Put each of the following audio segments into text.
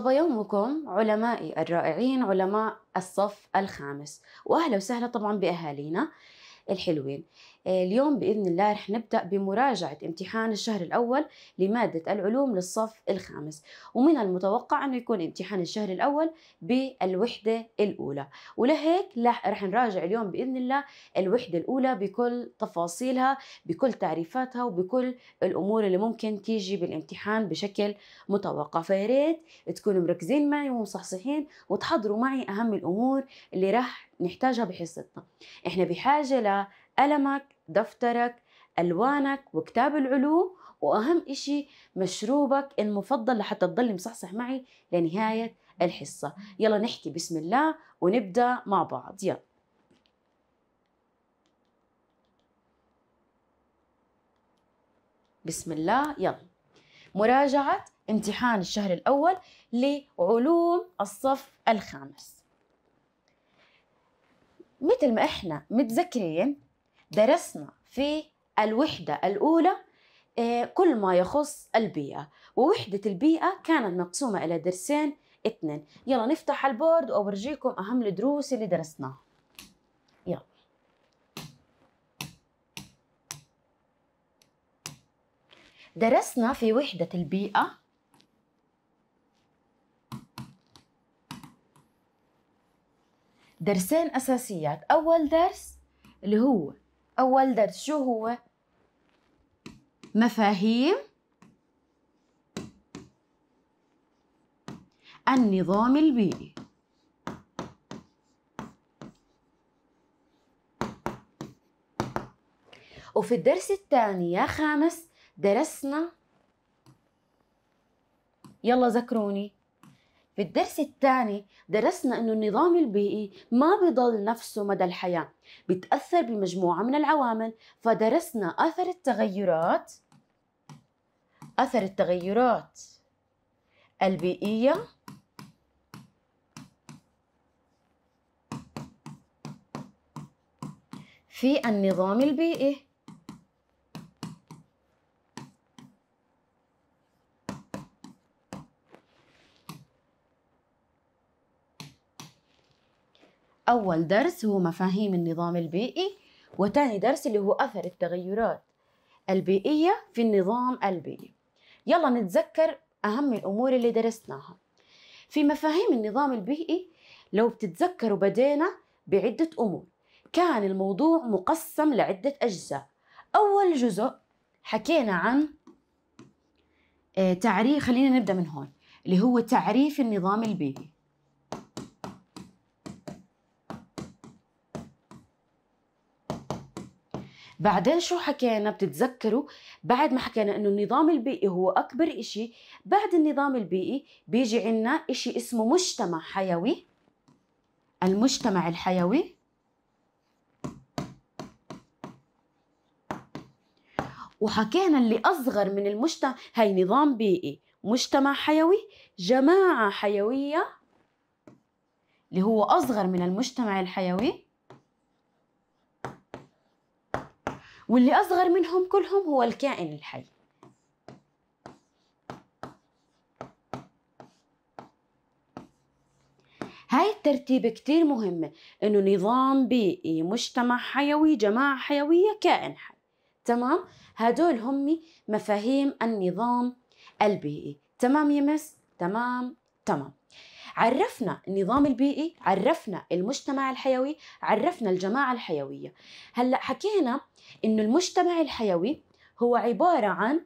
طب يومكم علمائي الرائعين علماء الصف الخامس واهلا وسهلا طبعا باهالينا الحلوين آه، اليوم بإذن الله رح نبدأ بمراجعة امتحان الشهر الأول لمادة العلوم للصف الخامس ومن المتوقع أنه يكون امتحان الشهر الأول بالوحدة الأولى ولهيك رح نراجع اليوم بإذن الله الوحدة الأولى بكل تفاصيلها بكل تعريفاتها وبكل الأمور اللي ممكن تيجي بالامتحان بشكل متوقع فياريت تكونوا مركزين معي ومصحصحين وتحضروا معي أهم الأمور اللي رح نحتاجها بحصتنا احنا بحاجة ل قلمك دفترك ألوانك وكتاب العلوم وأهم إشي مشروبك المفضل لحتى تضلي مصحصح معي لنهاية الحصة يلا نحكي بسم الله ونبدأ مع بعض يلا بسم الله يلا مراجعة امتحان الشهر الأول لعلوم الصف الخامس مثل ما احنا متذكرين درسنا في الوحدة الأولى آه، كل ما يخص البيئة ووحدة البيئة كانت مقسومة إلى درسين اثنين يلا نفتح البورد وأورجيكم أهم الدروس اللي درسناها يلا درسنا في وحدة البيئة درسين أساسيات أول درس اللي هو أول درس شو هو؟ مفاهيم النظام البيئي وفي الدرس الثاني يا خامس درسنا يلا ذكروني بالدرس الثاني درسنا أنه النظام البيئي ما بضل نفسه مدى الحياة بتأثر بمجموعة من العوامل فدرسنا أثر التغيرات أثر التغيرات البيئية في النظام البيئي أول درس هو مفاهيم النظام البيئي وتاني درس اللي هو أثر التغيرات البيئية في النظام البيئي يلا نتذكر أهم الأمور اللي درسناها في مفاهيم النظام البيئي لو بتتذكروا بدينا بعدة أمور كان الموضوع مقسم لعدة أجزاء أول جزء حكينا عن آه، تعريف خلينا نبدأ من هون اللي هو تعريف النظام البيئي بعدين شو حكينا بتتذكروا بعد ما حكينا انه النظام البيئي هو اكبر إشي بعد النظام البيئي بيجي عنا إشي اسمه مجتمع حيوي المجتمع الحيوي وحكينا اللي اصغر من المجتمع هي نظام بيئي مجتمع حيوي جماعه حيويه اللي هو اصغر من المجتمع الحيوي واللي أصغر منهم كلهم هو الكائن الحي هاي الترتيبة كتير مهمة إنه نظام بيئي مجتمع حيوي جماعة حيوية كائن حي تمام هدول هم مفاهيم النظام البيئي تمام يمس تمام تمام عرفنا النظام البيئي عرفنا المجتمع الحيوي عرفنا الجماعة الحيوية هلأ حكينا إنه المجتمع الحيوي هو عبارة عن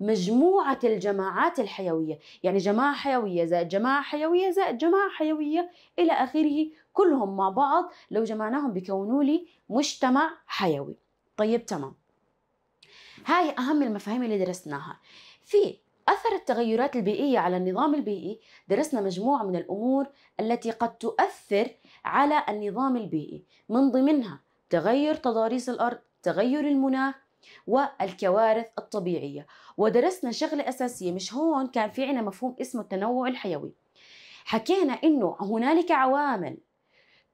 مجموعة الجماعات الحيوية يعني جماعة حيوية زائد جماعة حيوية زائد جماعة حيوية إلى آخره كلهم مع بعض لو جمعناهم بيكونوا لي مجتمع حيوي طيب تمام هاي أهم المفاهيم اللي درسناها في أثر التغيرات البيئية على النظام البيئي درسنا مجموعة من الأمور التي قد تؤثر على النظام البيئي من ضمنها تغير تضاريس الأرض تغير المناخ والكوارث الطبيعية ودرسنا شغلة أساسية مش هون كان في عنا مفهوم اسمه التنوع الحيوي حكينا أنه هنالك عوامل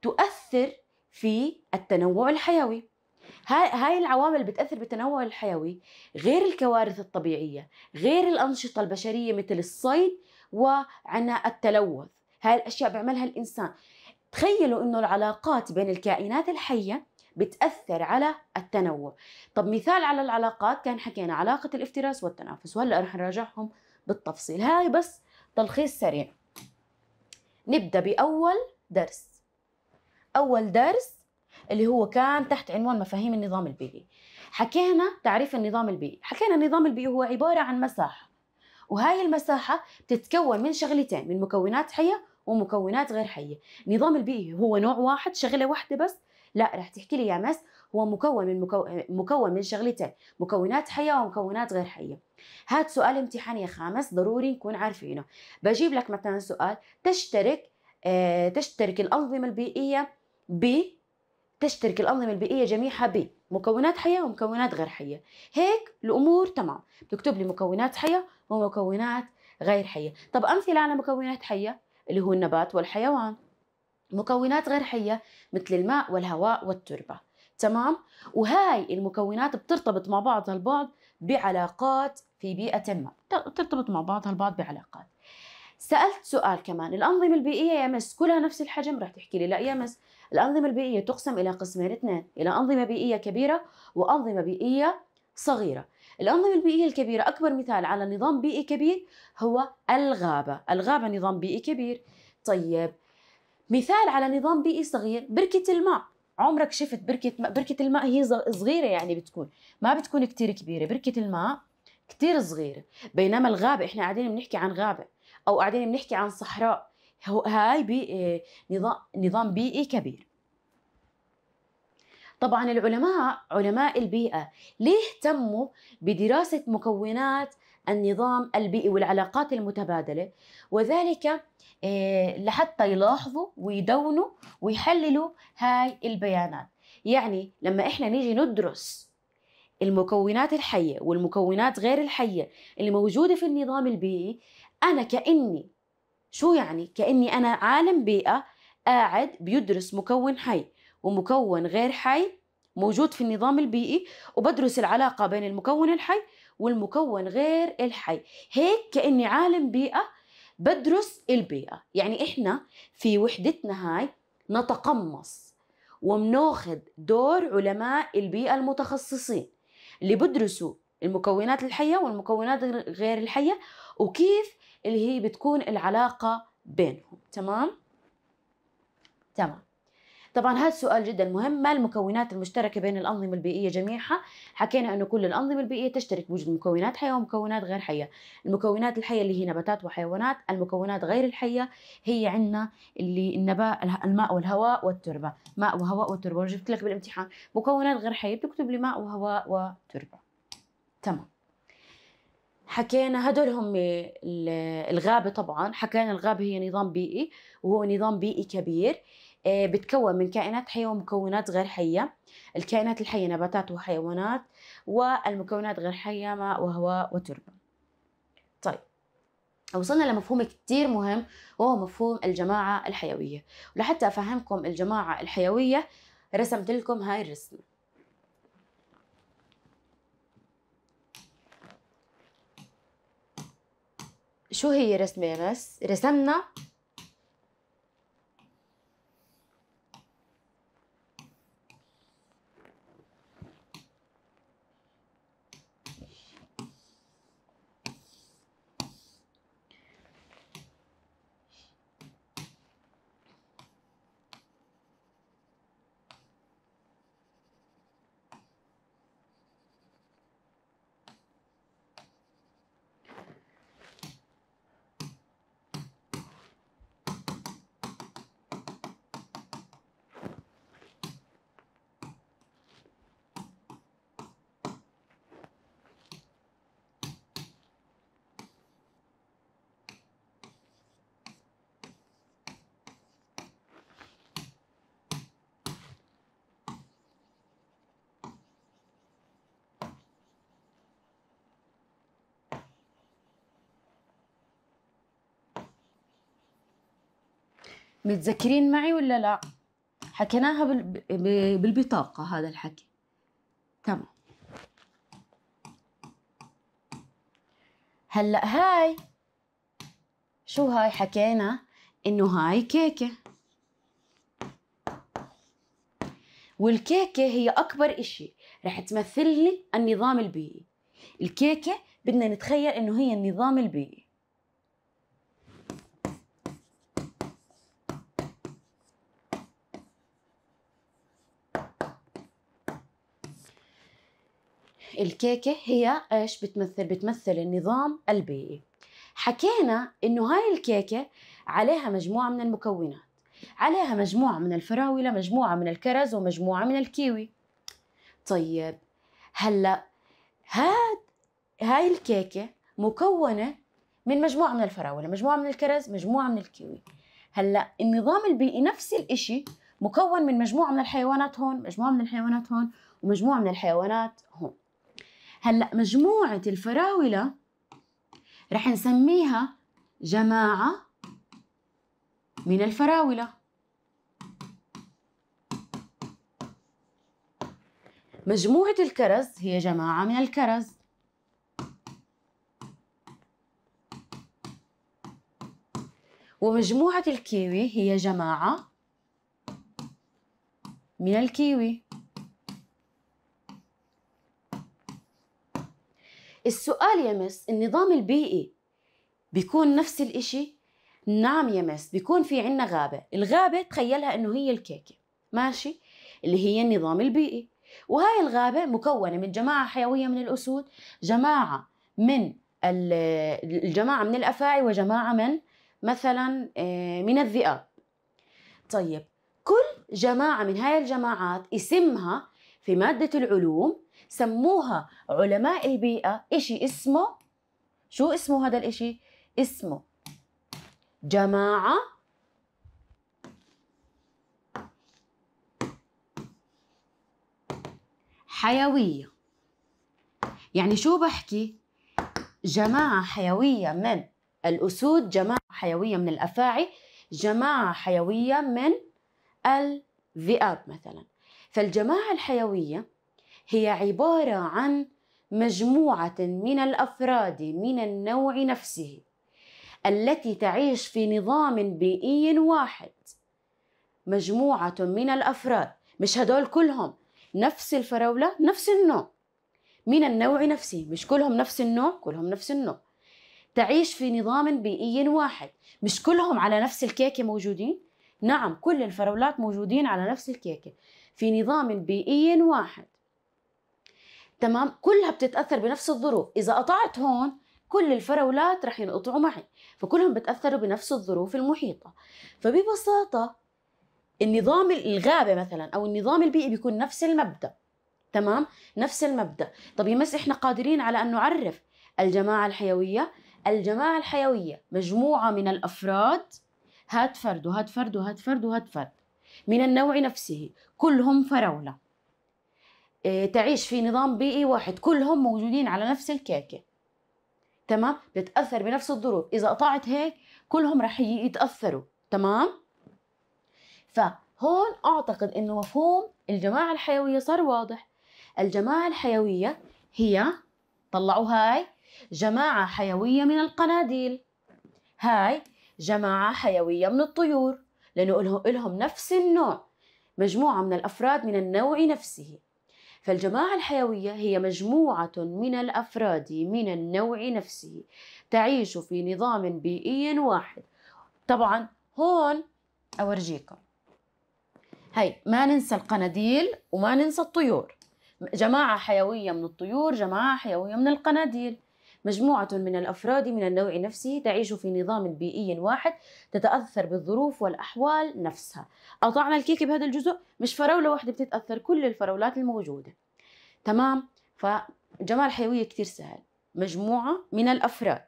تؤثر في التنوع الحيوي هاي العوامل بتأثر بالتنوع الحيوي غير الكوارث الطبيعية غير الأنشطة البشرية مثل الصيد وعنا التلوث هاي الأشياء بيعملها الإنسان تخيلوا أنه العلاقات بين الكائنات الحية بتأثر على التنوع طب مثال على العلاقات كان حكينا علاقة الافتراس والتنافس وهلأ رح نراجعهم بالتفصيل هاي بس تلخيص سريع نبدأ بأول درس أول درس اللي هو كان تحت عنوان مفاهيم النظام البيئي حكينا تعريف النظام البيئي حكينا النظام البيئي هو عبارة عن مساحة وهاي المساحة بتتكون من شغلتين من مكونات حية ومكونات غير حية النظام البيئي هو نوع واحد شغلة واحدة بس لا رح تحكي لي يا مس هو مكون من مكو... مكون من شغلتين مكونات حيه ومكونات غير حيه هاد سؤال امتحاني خامس ضروري نكون عارفينه بجيب لك مثلا سؤال تشترك آه تشترك الانظمه البيئيه ب تشترك الأنظمة البيئية جميعها بمكونات حية ومكونات غير حية هيك الأمور تمام بتكتب لي مكونات حية ومكونات غير حية طب أمثلة على مكونات حية اللي هو النبات والحيوان مكونات غير حية مثل الماء والهواء والتربة تمام وهاي المكونات بترتبط مع بعضها البعض بعلاقات في بيئة ما بترتبط مع بعضها البعض بعلاقات سالت سؤال كمان الانظمه البيئيه يا مس كلها نفس الحجم رح تحكي لي لا يا مس الانظمه البيئيه تقسم الى قسمين اثنين الى انظمه بيئيه كبيره وانظمه بيئيه صغيره الأنظمة البيئية الكبيرة أكبر مثال على نظام بيئي كبير هو الغابة الغابة نظام بيئي كبير طيب مثال على نظام بيئي صغير بركة الماء عمرك شفت بركة ماء بركة الماء هي صغيرة يعني بتكون ما بتكون كتير كبيرة بركة الماء كتير صغيرة بينما الغابة إحنا قاعدين بنحكي عن غابة او قاعدين بنحكي عن صحراء هاي بي آه، نظام نظام بيئي كبير طبعا العلماء علماء البيئه ليه اهتموا بدراسه مكونات النظام البيئي والعلاقات المتبادله وذلك آه، لحتى يلاحظوا ويدونوا ويحللوا هاي البيانات يعني لما احنا نيجي ندرس المكونات الحيه والمكونات غير الحيه اللي موجوده في النظام البيئي انا كاني شو يعني كاني انا عالم بيئه قاعد بيدرس مكون حي ومكون غير حي موجود في النظام البيئي وبدرس العلاقه بين المكون الحي والمكون غير الحي هيك كاني عالم بيئه بدرس البيئه يعني احنا في وحدتنا هاي نتقمص وبناخذ دور علماء البيئه المتخصصين اللي بدرسوا المكونات الحيه والمكونات غير الحيه وكيف اللي هي بتكون العلاقة بينهم تمام تمام طبعا هذا سؤال جدا مهم ما المكونات المشتركه بين الانظمه البيئيه جميعها حكينا انه كل الانظمه البيئيه تشترك بوجود مكونات حيه ومكونات غير حيه المكونات الحيه اللي هي نباتات وحيوانات المكونات غير الحيه هي عندنا اللي النبات الماء والهواء والتربه ماء وهواء وتربه جبت لك بالامتحان مكونات غير حيه بتكتب لي ماء وهواء وتربه تمام حكينا هدول هم الغابة طبعا حكينا الغابة هي نظام بيئي وهو نظام بيئي كبير آه، بتكون من كائنات حية ومكونات غير حية الكائنات الحية نباتات وحيوانات والمكونات غير حية ماء وهواء وتربة طيب وصلنا لمفهوم كتير مهم وهو مفهوم الجماعة الحيوية ولحتى أفهمكم الجماعة الحيوية رسمت لكم هاي الرسمة شو هي رسمة يا رسمنا متذكرين معي ولا لا حكيناها بال... بالبطاقة هذا الحكي تمام هلا هاي شو هاي حكينا انه هاي كيكة والكيكة هي أكبر إشي رح تمثل لي النظام البيئي الكيكة بدنا نتخيل إنه هي النظام البيئي الكيكة هي إيش بتمثل بتمثل النظام البيئي حكينا إنه هاي الكيكة عليها مجموعة من المكونات عليها مجموعة من الفراولة مجموعة من الكرز ومجموعة من الكيوي طيب هلا هاد هاي الكيكة مكونة من مجموعة من الفراولة مجموعة من الكرز مجموعة من الكيوي هلا النظام البيئي نفس الإشي مكون من مجموعة من الحيوانات هون مجموعة من الحيوانات هون ومجموعة من الحيوانات هون هلأ مجموعة الفراولة رح نسميها جماعة من الفراولة مجموعة الكرز هي جماعة من الكرز ومجموعة الكيوي هي جماعة من الكيوي السؤال يا مس النظام البيئي بيكون نفس الإشي نعم يا مس بيكون في عنا غابة الغابة تخيلها إنه هي الكيكة ماشي اللي هي النظام البيئي وهاي الغابة مكونة من جماعة حيوية من الأسود جماعة من الجماعة من الأفاعي وجماعة من مثلا آه، من الذئاب طيب كل جماعة من هاي الجماعات اسمها في مادة العلوم سموها علماء البيئة إشي اسمه شو اسمه هذا الإشي؟ اسمه جماعة حيوية يعني شو بحكي؟ جماعة حيوية من الأسود جماعة حيوية من الأفاعي جماعة حيوية من الذئاب مثلا فالجماعة الحيوية هي عبارة عن مجموعة من الأفراد من النوع نفسه التي تعيش في نظام بيئي واحد مجموعة من الأفراد مش هدول كلهم نفس الفراولة نفس النوع من النوع نفسه مش كلهم نفس النوع كلهم نفس النوع تعيش في نظام بيئي واحد مش كلهم على نفس الكيكة موجودين نعم كل الفراولات موجودين على نفس الكيكة في نظام بيئي واحد تمام كلها بتتاثر بنفس الظروف اذا قطعت هون كل الفراولات رح ينقطعوا معي فكلهم بتاثروا بنفس الظروف المحيطه فببساطه النظام الغابه مثلا او النظام البيئي بيكون نفس المبدا تمام نفس المبدا طب يا مس احنا قادرين على ان نعرف الجماعه الحيويه الجماعه الحيويه مجموعه من الافراد هات فرد وهات فرد وهات فرد وهات فرد من النوع نفسه كلهم فراوله آه، تعيش في نظام بيئي واحد كلهم موجودين على نفس الكيكه تمام بتتاثر بنفس الظروف اذا قطعت هيك كلهم رح يتاثروا تمام فهون اعتقد انه مفهوم الجماعه الحيويه صار واضح الجماعه الحيويه هي طلعوا هاي جماعه حيويه من القناديل هاي جماعه حيويه من الطيور لانه لهم نفس النوع مجموعه من الافراد من النوع نفسه فالجماعة الحيوية هي مجموعة من الأفراد من النوع نفسه تعيش في نظام بيئي واحد طبعا هون أورجيكم هاي ما ننسى القناديل وما ننسى الطيور جماعة حيوية من الطيور جماعة حيوية من القناديل مجموعة من الأفراد من النوع نفسه تعيش في نظام بيئي واحد تتأثر بالظروف والأحوال نفسها أطعنا الكيكة بهذا الجزء مش فراولة واحدة بتتأثر كل الفراولات الموجودة تمام فجمال حيوية كتير سهل مجموعة من الأفراد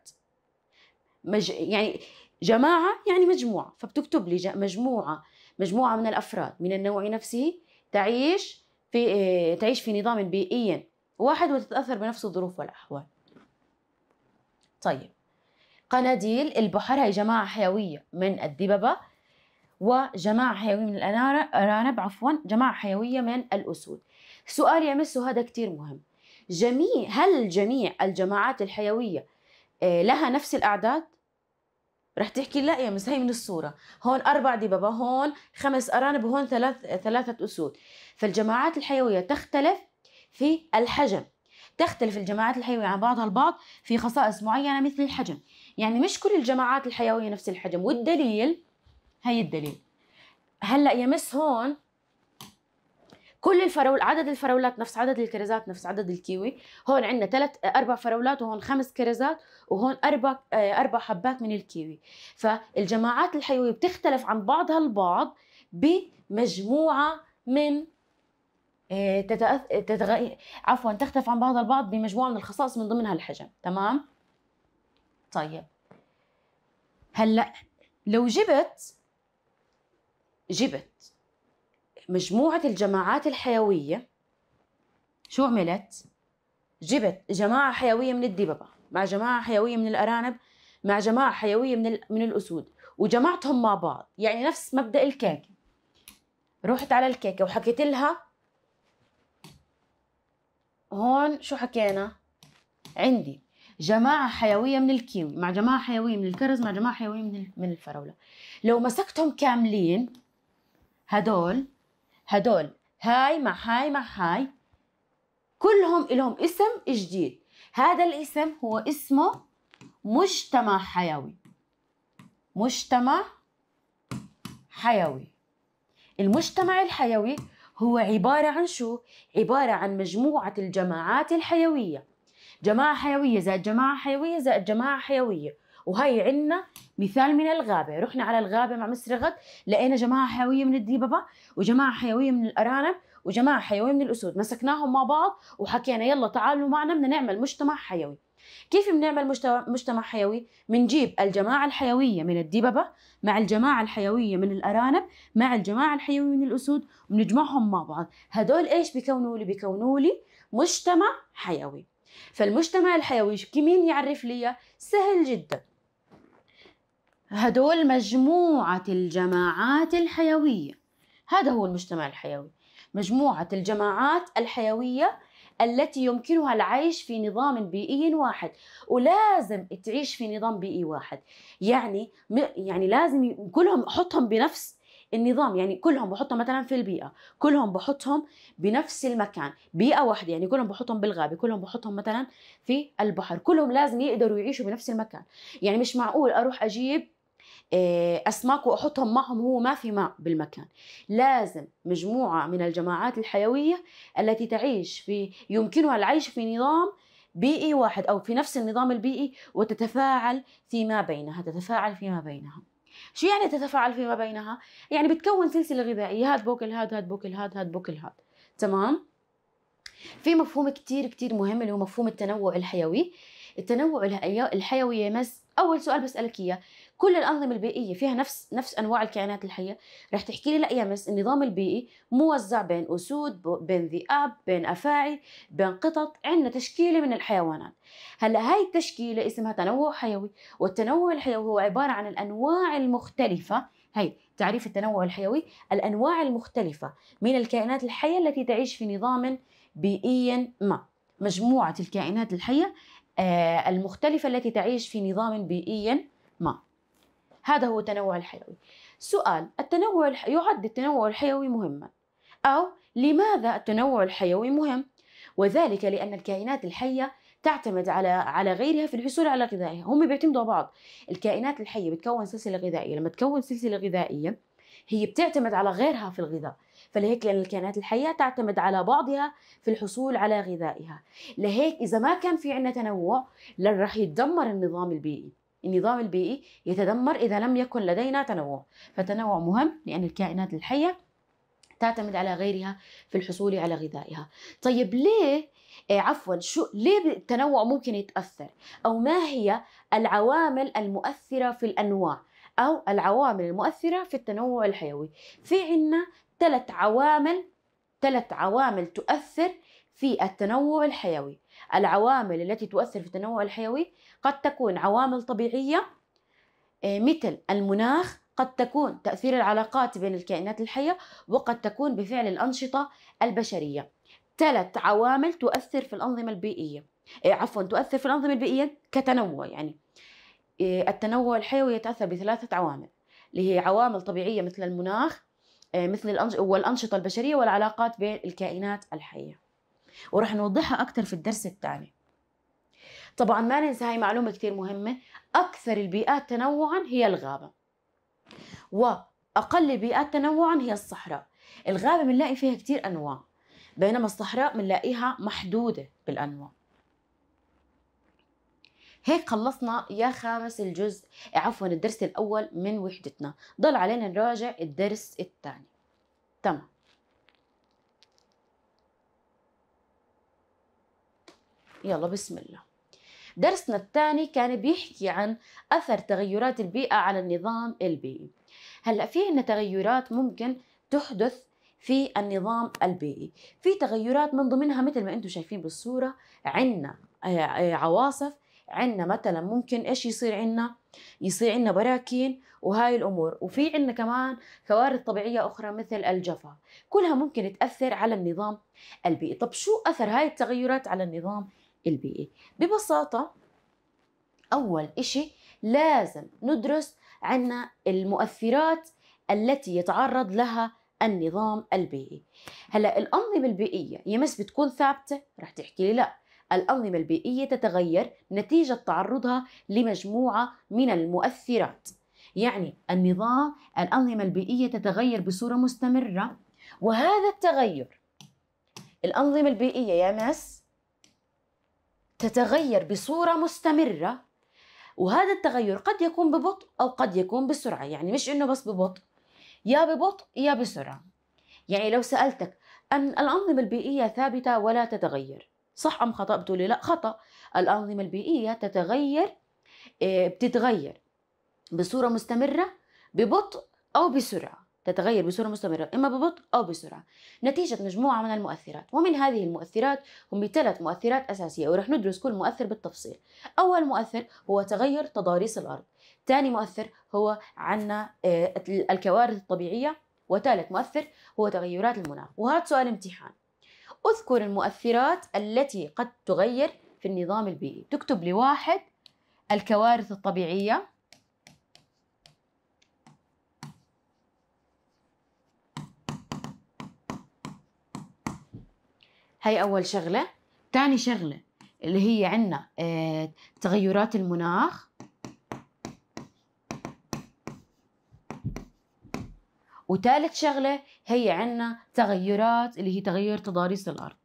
مج... يعني جماعة يعني مجموعة فبتكتب لي مجموعة مجموعة من الأفراد من النوع نفسه تعيش في آه، تعيش في نظام بيئي واحد وتتأثر بنفس الظروف والأحوال طيب قناديل البحر هي جماعة حيوية من الدببة وجماعة حيوية من الأرانب عفوا جماعة حيوية من الأسود سؤال يا مسو هذا كتير مهم جميع هل جميع الجماعات الحيوية آه، لها نفس الأعداد؟ رح تحكي لا يا مس هي من الصورة هون أربع دببة هون خمس أرانب وهون ثلاث ثلاثة أسود فالجماعات الحيوية تختلف في الحجم تختلف الجماعات الحيوية عن بعضها البعض في خصائص معينة مثل الحجم يعني مش كل الجماعات الحيوية نفس الحجم والدليل هي الدليل هلأ يمس هون كل الفراول عدد الفراولات نفس عدد الكرزات نفس عدد الكيوي هون عندنا ثلاث اربع فراولات وهون خمس كرزات وهون اربع آه، اربع حبات من الكيوي فالجماعات الحيويه بتختلف عن بعضها البعض بمجموعه من آه، تتغ... عفوا تختلف عن بعضها البعض بمجموعة من الخصائص من ضمنها الحجم تمام طيب هلا لو جبت جبت مجموعة الجماعات الحيوية شو عملت؟ جبت جماعة حيوية من الدببة مع جماعة حيوية من الأرانب مع جماعة حيوية من, من الأسود وجمعتهم مع بعض يعني نفس مبدأ الكيكة رحت على الكيكة وحكيت لها هون شو حكينا عندي جماعة حيوية من الكيوي مع جماعة حيوية من الكرز مع جماعة حيوية من من الفراولة لو مسكتهم كاملين هدول هدول هاي مع هاي مع هاي كلهم لهم اسم جديد هذا الاسم هو اسمه مجتمع حيوي مجتمع حيوي المجتمع الحيوي هو عبارة عن شو؟ عبارة عن مجموعة الجماعات الحيوية جماعة حيوية زائد جماعة حيوية زائد جماعة حيوية وهي عندنا مثال من الغابة رحنا على الغابة مع غد لقينا جماعة حيوية من الديببة وجماعة حيوية من الأرانب وجماعة حيوية من الأسود مسكناهم مع بعض وحكينا يلا تعالوا معنا بدنا نعمل مجتمع حيوي كيف بنعمل مجتمع, حيوي بنجيب الجماعه الحيويه من الدببه مع الجماعه الحيويه من الارانب مع الجماعه الحيويه من الاسود وبنجمعهم مع بعض هدول ايش بيكونوا لي بيكونوا لي مجتمع حيوي فالمجتمع الحيوي مين يعرف لي سهل جدا هدول مجموعة الجماعات الحيوية هذا هو المجتمع الحيوي مجموعة الجماعات الحيوية التي يمكنها العيش في نظام بيئي واحد ولازم تعيش في نظام بيئي واحد يعني يعني لازم كلهم احطهم بنفس النظام يعني كلهم بحطهم مثلا في البيئه كلهم بحطهم بنفس المكان بيئه واحده يعني كلهم بحطهم بالغابه كلهم بحطهم مثلا في البحر كلهم لازم يقدروا يعيشوا بنفس المكان يعني مش معقول اروح اجيب آه، اسماك واحطهم معهم هو ما في ماء بالمكان لازم مجموعه من الجماعات الحيويه التي تعيش في يمكنها العيش في نظام بيئي واحد او في نفس النظام البيئي وتتفاعل فيما بينها تتفاعل فيما بينها شو يعني تتفاعل فيما بينها يعني بتكون سلسله غذائيه هاد بوكل هاد هاد بوكل هاد هاد بوكل هاد تمام في مفهوم كتير كتير مهم اللي هو مفهوم التنوع الحيوي التنوع الحيوي يمس أول سؤال بسألك إياه كل الانظمه البيئيه فيها نفس نفس انواع الكائنات الحيه رح تحكي لي لا يا مس النظام البيئي موزع بين اسود بين ذئاب بين افاعي بين قطط عندنا تشكيله من الحيوانات هلا هاي التشكيله اسمها تنوع حيوي والتنوع الحيوي هو عباره عن الانواع المختلفه هي تعريف التنوع الحيوي الانواع المختلفه من الكائنات الحيه التي تعيش في نظام بيئي ما مجموعه الكائنات الحيه آه، المختلفه التي تعيش في نظام بيئي ما هذا هو التنوع الحيوي سؤال التنوع الح... يعد التنوع الحيوي مهما أو لماذا التنوع الحيوي مهم؟ وذلك لأن الكائنات الحية تعتمد على على غيرها في الحصول على غذائها هم بيعتمدوا على بعض الكائنات الحية بتكون سلسلة غذائية لما تكون سلسلة غذائية هي بتعتمد على غيرها في الغذاء فلهيك لأن الكائنات الحية تعتمد على بعضها في الحصول على غذائها لهيك إذا ما كان في عندنا تنوع لن رح يتدمر النظام البيئي النظام البيئي e يتدمر إذا لم يكن لدينا تنوع فالتنوع مهم لأن الكائنات الحية تعتمد على غيرها في الحصول على غذائها طيب ليه إيه عفوا شو ليه التنوع ممكن يتأثر أو ما هي العوامل المؤثرة في الأنواع أو العوامل المؤثرة في التنوع الحيوي في عنا ثلاث عوامل ثلاث عوامل تؤثر في التنوع الحيوي العوامل التي تؤثر في التنوع الحيوي قد تكون عوامل طبيعية آه، مثل المناخ قد تكون تأثير العلاقات بين الكائنات الحية وقد تكون بفعل الأنشطة البشرية ثلاث عوامل تؤثر في الأنظمة البيئية آه، عفوا تؤثر في الأنظمة البيئية كتنوع يعني آه، التنوع الحيوي يتأثر بثلاثة عوامل اللي هي عوامل طبيعية مثل المناخ مثل والأنشطة البشرية والعلاقات بين الكائنات الحية وراح نوضحها أكثر في الدرس الثاني طبعا ما ننسى هاي معلومة كثير مهمة أكثر البيئات تنوعا هي الغابة وأقل البيئات تنوعا هي الصحراء الغابة بنلاقي فيها كثير أنواع بينما الصحراء بنلاقيها محدودة بالأنواع هيك خلصنا يا خامس الجزء عفوا الدرس الأول من وحدتنا ضل علينا نراجع الدرس الثاني تمام يلا بسم الله درسنا الثاني كان بيحكي عن أثر تغيرات البيئة على النظام البيئي هلأ في عنا تغيرات ممكن تحدث في النظام البيئي في تغيرات من ضمنها مثل ما انتم شايفين بالصورة عنا آه، آه، عواصف عنا مثلا ممكن ايش يصير عنا يصير عنا براكين وهاي الامور وفي عنا كمان كوارث طبيعيه اخرى مثل الجفاف كلها ممكن تاثر على النظام البيئي طب شو اثر هاي التغيرات على النظام البيئي ببساطة أول إشي لازم ندرس عنا المؤثرات التي يتعرض لها النظام البيئي هلا الأنظمة البيئية يا مس بتكون ثابتة رح تحكي لي لا الأنظمة البيئية تتغير نتيجة تعرضها لمجموعة من المؤثرات يعني النظام الأنظمة البيئية تتغير بصورة مستمرة وهذا التغير الأنظمة البيئية يا مس تتغير بصورة مستمرة وهذا التغير قد يكون ببطء أو قد يكون بسرعة يعني مش إنه بس ببطء يا ببطء يا بسرعة يعني لو سألتك أن الأنظمة البيئية ثابتة ولا تتغير صح أم خطأ بتقولي لا خطأ الأنظمة البيئية تتغير آه، بتتغير بصورة مستمرة ببطء أو بسرعة تتغير بصورة مستمرة إما ببطء أو بسرعة نتيجة مجموعة من المؤثرات ومن هذه المؤثرات هم ثلاث مؤثرات أساسية ورح ندرس كل مؤثر بالتفصيل أول مؤثر هو تغير تضاريس الأرض ثاني مؤثر هو عنا آه، الكوارث الطبيعية وثالث مؤثر هو تغيرات المناخ وهذا سؤال امتحان اذكر المؤثرات التي قد تغير في النظام البيئي تكتب لواحد الكوارث الطبيعية هاي أول شغلة ثاني شغلة اللي هي عنا آه، تغيرات المناخ وثالث شغلة هي عنا تغيرات اللي هي تغير تضاريس الأرض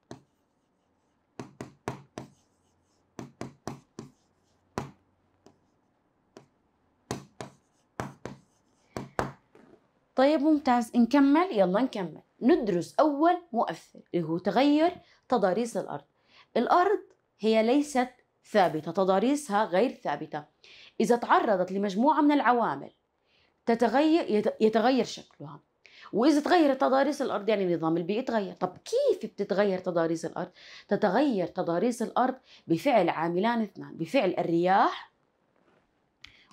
طيب ممتاز نكمل يلا نكمل ندرس أول مؤثر اللي هو تغير تضاريس الأرض الأرض هي ليست ثابتة تضاريسها غير ثابتة إذا تعرضت لمجموعة من العوامل تتغير يتغير شكلها وإذا تغيرت تضاريس الأرض يعني النظام البيئي تغير طب كيف بتتغير تضاريس الأرض؟ تتغير تضاريس الأرض بفعل عاملان اثنان بفعل الرياح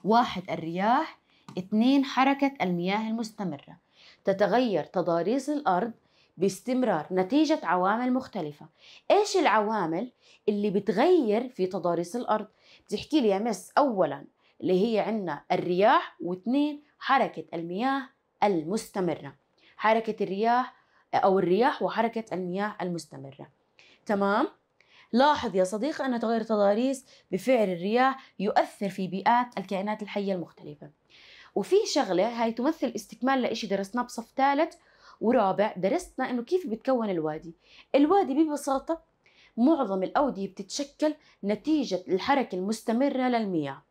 واحد الرياح اثنين حركة المياه المستمرة تتغير تضاريس الأرض باستمرار نتيجة عوامل مختلفة إيش العوامل اللي بتغير في تضاريس الأرض بتحكي لي يا مس أولا اللي هي عنا الرياح واثنين حركة المياه المستمرة حركة الرياح أو الرياح وحركة المياه المستمرة تمام؟ لاحظ يا صديقي أن تغير تضاريس بفعل الرياح يؤثر في بيئات الكائنات الحية المختلفة وفي شغله هاي تمثل استكمال لإشي درسناه بصف ثالث ورابع درسنا انه كيف بتكون الوادي الوادي ببساطه معظم الاوديه بتتشكل نتيجه الحركه المستمره للمياه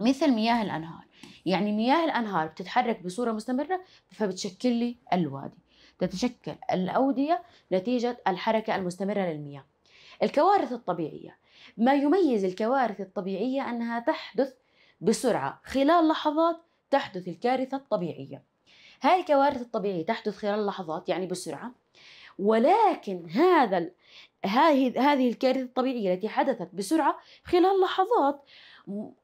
مثل مياه الانهار يعني مياه الانهار بتتحرك بصوره مستمره فبتشكل لي الوادي تتشكل الاوديه نتيجه الحركه المستمره للمياه الكوارث الطبيعيه ما يميز الكوارث الطبيعيه انها تحدث بسرعه خلال لحظات تحدث الكارثة الطبيعية هاي الكوارث الطبيعية تحدث خلال اللحظات يعني بسرعة ولكن هذا ال... هذه هذه الكارثة الطبيعية التي حدثت بسرعة خلال لحظات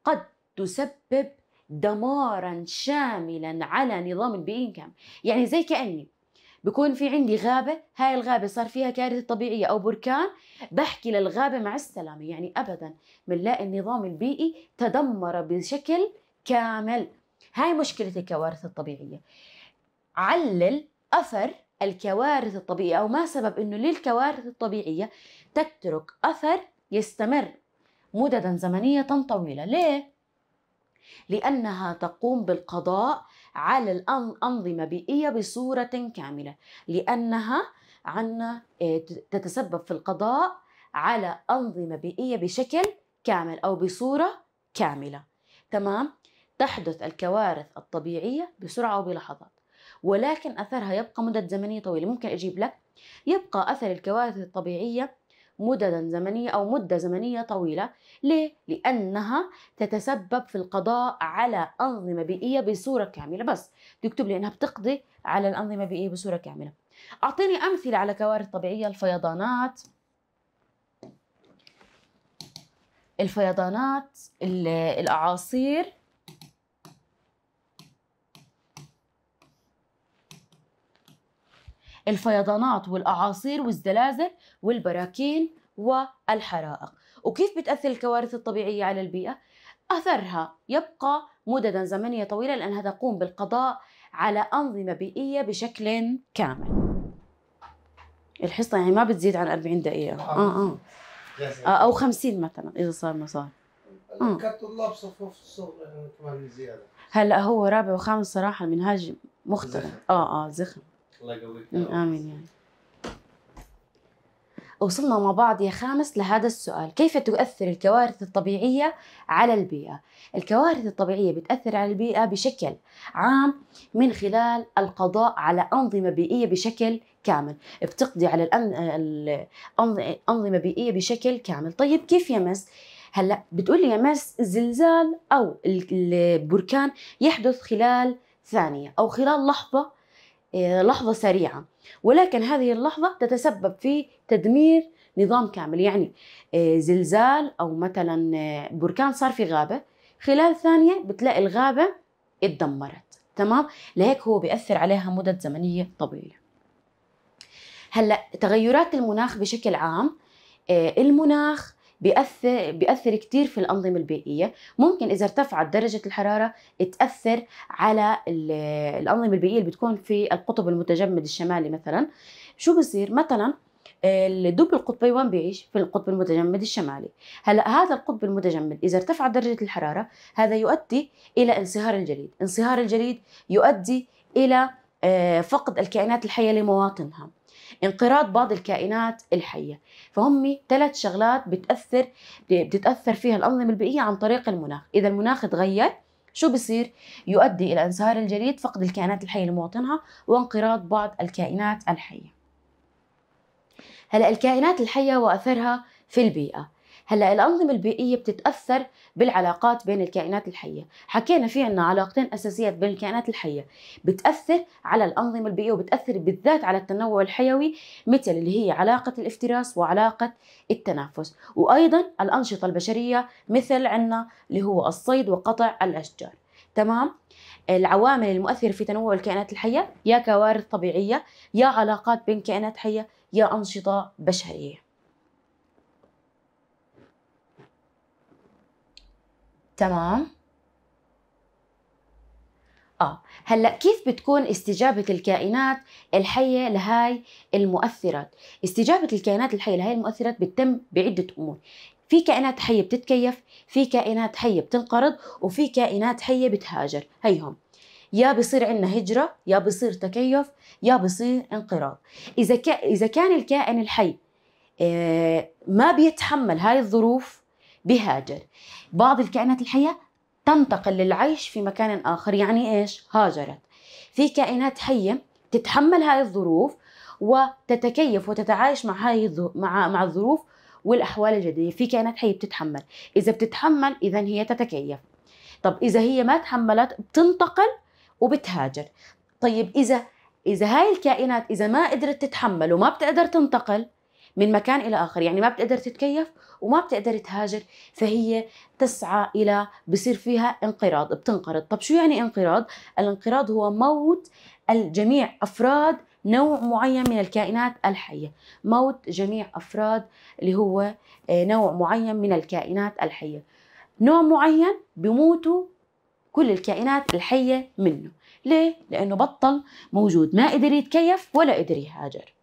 قد تسبب دمارا شاملا على نظام البيئي كامل يعني زي كأني بكون في عندي غابة هاي الغابة صار فيها كارثة طبيعية أو بركان بحكي للغابة مع السلامة يعني أبدا بنلاقي النظام البيئي تدمر بشكل كامل هاي مشكلة الكوارث الطبيعية علل أثر الكوارث الطبيعية أو ما سبب أنه للكوارث الطبيعية تترك أثر يستمر مددا زمنية طويلة ليه؟ لأنها تقوم بالقضاء على الأنظمة بيئية بصورة كاملة لأنها عنا آه، تتسبب في القضاء على أنظمة بيئية بشكل كامل أو بصورة كاملة تمام؟ تحدث الكوارث الطبيعية بسرعة وبلحظات ولكن أثرها يبقى مدة زمنية طويلة ممكن أجيب لك يبقى أثر الكوارث الطبيعية مددا زمنية أو مدة زمنية طويلة ليه؟ لأنها تتسبب في القضاء على أنظمة بيئية بصورة كاملة بس تكتب لي أنها بتقضي على الأنظمة البيئية بصورة كاملة أعطيني أمثلة على كوارث طبيعية الفيضانات الفيضانات الأعاصير الفيضانات والأعاصير والزلازل والبراكين والحرائق وكيف بتأثر الكوارث الطبيعية على البيئة؟ أثرها يبقى مددا زمنية طويلة لأنها تقوم بالقضاء على أنظمة بيئية بشكل كامل الحصة يعني ما بتزيد عن 40 دقيقة آه آه. آه, آه، أو 50 مثلا إذا صار ما صار كطلاب صفوف الصغر كمان زيادة هلا هو رابع وخامس صراحة المنهاج مختلف اه اه زخم الله يقويك نعم، امين يعني وصلنا مع بعض يا خامس لهذا السؤال كيف تؤثر الكوارث الطبيعية على البيئة؟ الكوارث الطبيعية بتأثر على البيئة بشكل عام من خلال القضاء على أنظمة بيئية بشكل كامل بتقضي على الأنظمة بيئية بشكل كامل طيب كيف يمس؟ هلا بتقول لي يمس الزلزال أو البركان يحدث خلال ثانية أو خلال لحظة آه، لحظة سريعة ولكن هذه اللحظة تتسبب في تدمير نظام كامل يعني آه، زلزال أو مثلا آه، بركان صار في غابة خلال ثانية بتلاقي الغابة اتدمرت تمام لهيك هو بيأثر عليها مدد زمنية طويلة هلا تغيرات المناخ بشكل عام المناخ بيأثر بيأثر كثير في الأنظمة البيئية ممكن إذا ارتفعت درجة الحرارة تأثر على الأنظمة البيئية اللي بتكون في القطب المتجمد الشمالي مثلا شو بصير مثلا الدب القطبي وين بيعيش؟ في القطب المتجمد الشمالي، هلا هذا القطب المتجمد اذا ارتفعت درجه الحراره هذا يؤدي الى انصهار الجليد، انصهار الجليد يؤدي الى آه، فقد الكائنات الحيه لمواطنها. انقراض بعض الكائنات الحيه فهم ثلاث شغلات بتاثر بتتاثر فيها الانظمه البيئيه عن طريق المناخ اذا المناخ تغير شو بصير؟ يؤدي إلى انصهار الجليد، فقد الكائنات الحية لمواطنها، وانقراض بعض الكائنات الحية. هلا الكائنات الحية وأثرها في البيئة، هلا الانظمه البيئيه بتتاثر بالعلاقات بين الكائنات الحيه حكينا في عنا علاقتين اساسيات بين الكائنات الحيه بتاثر على الانظمه البيئيه وبتاثر بالذات على التنوع الحيوي مثل اللي هي علاقه الافتراس وعلاقه التنافس وايضا الانشطه البشريه مثل عنا اللي هو الصيد وقطع الاشجار تمام العوامل المؤثره في تنوع الكائنات الحيه يا كوارث طبيعيه يا علاقات بين كائنات حيه يا انشطه بشريه تمام اه هلا كيف بتكون استجابه الكائنات الحيه لهاي المؤثرات استجابه الكائنات الحيه لهي المؤثرات بتتم بعده امور في كائنات حيه بتتكيف في كائنات حيه بتنقرض وفي كائنات حيه بتهاجر هيهم يا بصير عندنا هجرة يا بصير تكيف يا بصير انقراض إذا, ك... إذا كان الكائن الحي آه، ما بيتحمل هاي الظروف بهاجر بعض الكائنات الحية تنتقل للعيش في مكان آخر يعني إيش؟ هاجرت في كائنات حية تتحمل هذه الظروف وتتكيف وتتعايش مع هاي مع مع الظروف والاحوال الجديده في كائنات حيه بتتحمل اذا بتتحمل اذا هي تتكيف طب اذا هي ما تحملت بتنتقل وبتهاجر طيب اذا اذا هاي الكائنات اذا ما قدرت تتحمل وما بتقدر تنتقل من مكان إلى آخر يعني ما بتقدر تتكيف وما بتقدر تهاجر فهي تسعى إلى بصير فيها انقراض بتنقرض طب شو يعني انقراض؟ الانقراض هو موت الجميع أفراد نوع معين من الكائنات الحية موت جميع أفراد اللي هو آه، نوع معين من الكائنات الحية نوع معين بموتوا كل الكائنات الحية منه ليه؟ لأنه بطل موجود ما قدر يتكيف ولا قدر يهاجر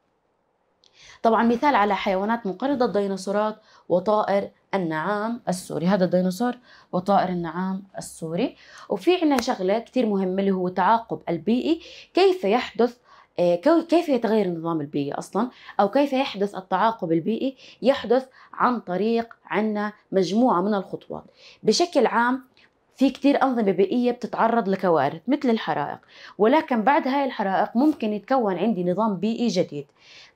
طبعا مثال على حيوانات منقرضة الديناصورات وطائر النعام السوري هذا الديناصور وطائر النعام السوري وفي عنا شغلة كتير مهمة اللي هو التعاقب البيئي كيف يحدث آه، كيف يتغير النظام البيئي اصلا او كيف يحدث التعاقب البيئي يحدث عن طريق عنا مجموعه من الخطوات بشكل عام في كتير أنظمة بيئية بتتعرض لكوارث مثل الحرائق ولكن بعد هاي الحرائق ممكن يتكون عندي نظام بيئي جديد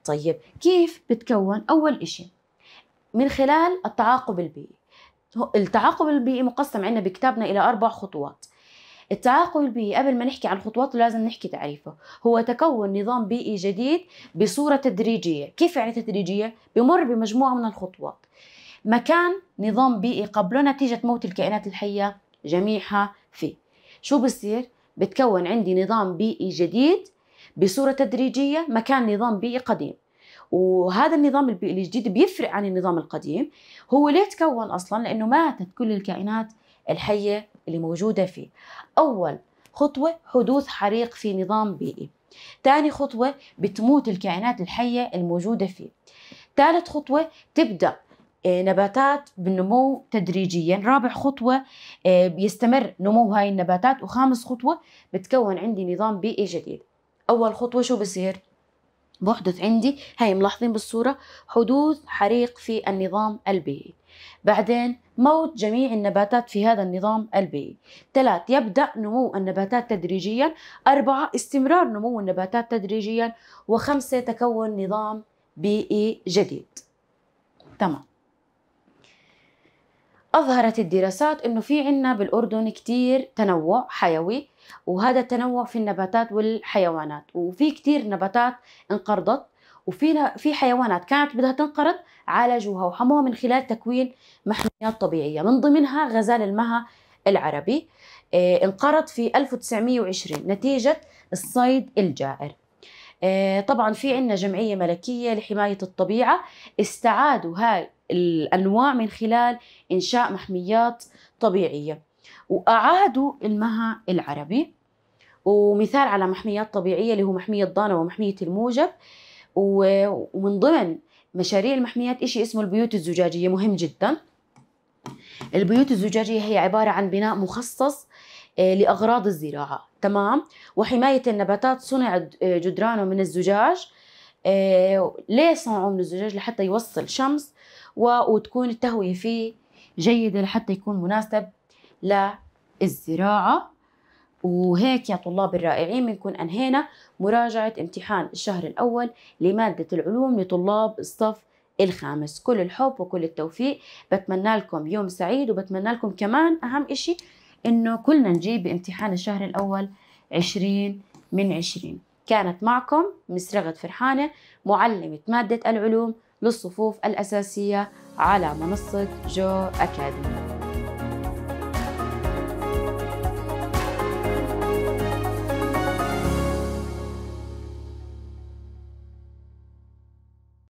طيب كيف بتكون أول إشي من خلال التعاقب البيئي التعاقب البيئي مقسم عندنا بكتابنا إلى أربع خطوات التعاقب البيئي قبل ما نحكي عن خطواته لازم نحكي تعريفه هو تكون نظام بيئي جديد بصورة تدريجية كيف يعني تدريجية؟ بمر بمجموعة من الخطوات مكان نظام بيئي قبله نتيجة موت الكائنات الحية جميعها فيه شو بصير؟ بتكون عندي نظام بيئي جديد بصورة تدريجية مكان نظام بيئي قديم وهذا النظام البيئي الجديد بيفرق عن النظام القديم هو ليه تكون أصلا؟ لأنه ماتت كل الكائنات الحية اللي موجودة فيه أول خطوة حدوث حريق في نظام بيئي تاني خطوة بتموت الكائنات الحية الموجودة فيه ثالث خطوة تبدأ آه، نباتات بالنمو تدريجيا رابع خطوة بيستمر آه، نمو هاي النباتات وخامس خطوة بتكون عندي نظام بيئي جديد أول خطوة شو بصير؟ بحدث عندي هاي ملاحظين بالصورة حدوث حريق في النظام البيئي بعدين موت جميع النباتات في هذا النظام البيئي ثلاث يبدأ نمو النباتات تدريجيا أربعة استمرار نمو النباتات تدريجيا وخمسة تكون نظام بيئي جديد تمام أظهرت الدراسات أنه في عنا بالأردن كتير تنوع حيوي وهذا التنوع في النباتات والحيوانات وفي كتير نباتات انقرضت وفي في حيوانات كانت بدها تنقرض عالجوها وحموها من خلال تكوين محميات طبيعية من ضمنها غزال المها العربي آه، انقرض في 1920 نتيجة الصيد الجائر آه، طبعا في عندنا جمعية ملكية لحماية الطبيعة استعادوا هاي الأنواع من خلال إنشاء محميات طبيعية وأعادوا المها العربي ومثال على محميات طبيعية اللي هو محمية ضانة ومحمية الموجب ومن ضمن مشاريع المحميات إشي اسمه البيوت الزجاجية مهم جدا البيوت الزجاجية هي عبارة عن بناء مخصص آه، لأغراض الزراعة تمام وحماية النباتات صنع آه، جدرانه من الزجاج آه، ليه صنعوا من الزجاج لحتى يوصل شمس وتكون التهوية فيه جيدة لحتى يكون مناسب للزراعة وهيك يا طلاب الرائعين بنكون أنهينا مراجعة امتحان الشهر الأول لمادة العلوم لطلاب الصف الخامس كل الحب وكل التوفيق بتمنى لكم يوم سعيد وبتمنى لكم كمان أهم إشي إنه كلنا نجيب بامتحان الشهر الأول عشرين من عشرين كانت معكم مسرغة فرحانة معلمة مادة العلوم للصفوف الأساسية على منصة جو أكاديمي